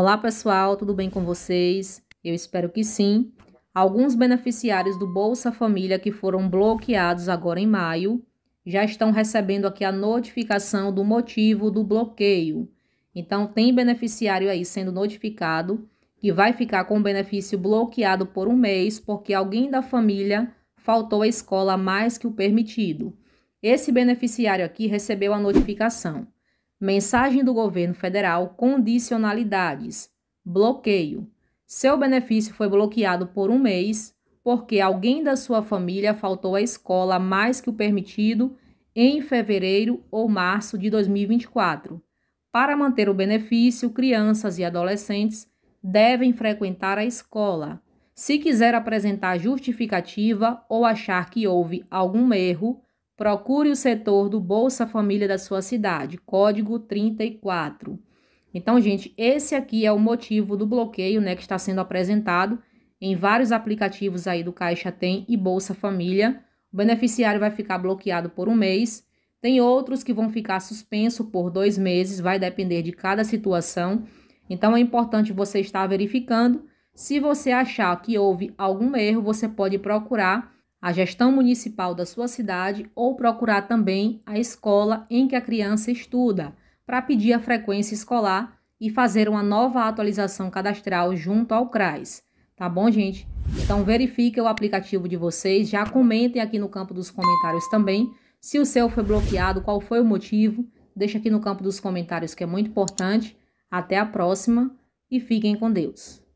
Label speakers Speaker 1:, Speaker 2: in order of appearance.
Speaker 1: Olá pessoal, tudo bem com vocês? Eu espero que sim. Alguns beneficiários do Bolsa Família que foram bloqueados agora em maio já estão recebendo aqui a notificação do motivo do bloqueio. Então, tem beneficiário aí sendo notificado que vai ficar com o benefício bloqueado por um mês porque alguém da família faltou à escola mais que o permitido. Esse beneficiário aqui recebeu a notificação. Mensagem do governo federal: condicionalidades. Bloqueio. Seu benefício foi bloqueado por um mês porque alguém da sua família faltou à escola mais que o permitido em fevereiro ou março de 2024. Para manter o benefício, crianças e adolescentes devem frequentar a escola. Se quiser apresentar justificativa ou achar que houve algum erro, Procure o setor do Bolsa Família da sua cidade, código 34. Então, gente, esse aqui é o motivo do bloqueio, né, que está sendo apresentado em vários aplicativos aí do Caixa Tem e Bolsa Família. O beneficiário vai ficar bloqueado por um mês. Tem outros que vão ficar suspenso por dois meses, vai depender de cada situação. Então é importante você estar verificando. Se você achar que houve algum erro, você pode procurar a gestão municipal da sua cidade ou procurar também a escola em que a criança estuda para pedir a frequência escolar e fazer uma nova atualização cadastral junto ao CRAS. Tá bom, gente? Então verifique o aplicativo de vocês, já comentem aqui no campo dos comentários também se o seu foi bloqueado, qual foi o motivo. Deixa aqui no campo dos comentários que é muito importante. Até a próxima e fiquem com Deus.